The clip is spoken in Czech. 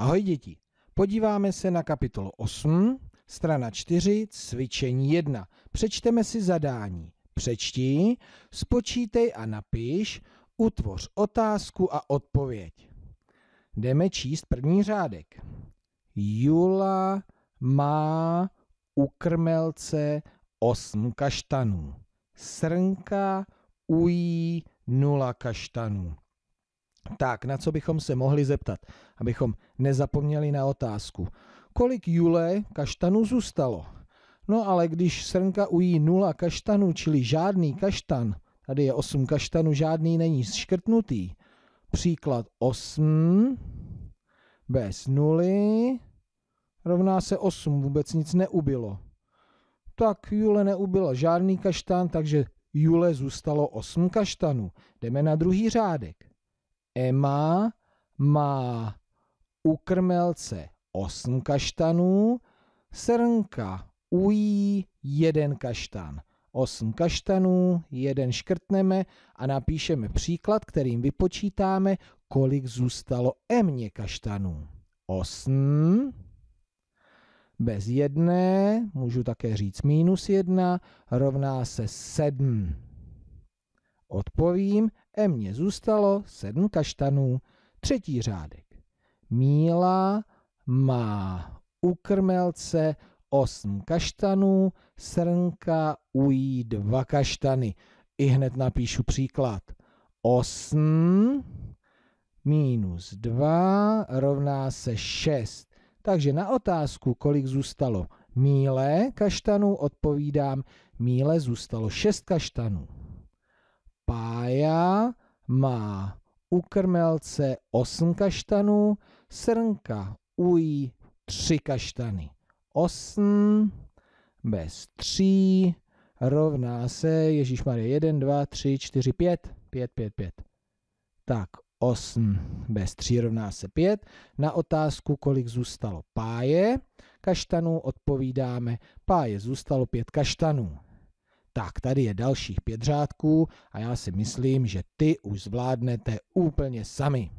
Ahoj děti, podíváme se na kapitolu 8, strana 4, cvičení 1. Přečteme si zadání. Přečti, spočítej a napiš, utvoř otázku a odpověď. Jdeme číst první řádek. Jula má u krmelce osm kaštanů. Srnka ují nula kaštanů. Tak, na co bychom se mohli zeptat, abychom nezapomněli na otázku. Kolik jule kaštanů zůstalo? No ale když srnka ují nula kaštanů, čili žádný kaštan, tady je 8 kaštanů, žádný není škrtnutý. Příklad 8 bez nuly rovná se 8, vůbec nic neubilo. Tak Jule neubila žádný kaštán, takže Jule zůstalo 8 kaštanů. Jdeme na druhý řádek. Emma má u krmelce 8 kaštanů, srnka ují jeden kaštan. 8 kaštanů, jeden škrtneme a napíšeme příklad, kterým vypočítáme, kolik zůstalo emně kaštanů. 8 bez jedné, můžu také říct minus jedna, rovná se 7. Odpovím, E mně zůstalo sedm kaštanů. Třetí řádek. Míla má u krmelce osm kaštanů, srnka ují dva kaštany. I hned napíšu příklad. Osm minus dva rovná se šest. Takže na otázku, kolik zůstalo míle kaštanů, odpovídám, míle zůstalo šest kaštanů pája má u krmelce 8 kaštanů, srnka ují 3 kaštany. 8 bez 3 rovná se, Ježíš Maria 1, 2, 3, 4, 5, 5, 5, 5. Tak 8 bez 3 rovná se 5. Na otázku, kolik zůstalo páje kaštanů, odpovídáme, páje zůstalo 5 kaštanů. Tak, tady je dalších pět řádků a já si myslím, že ty už zvládnete úplně sami.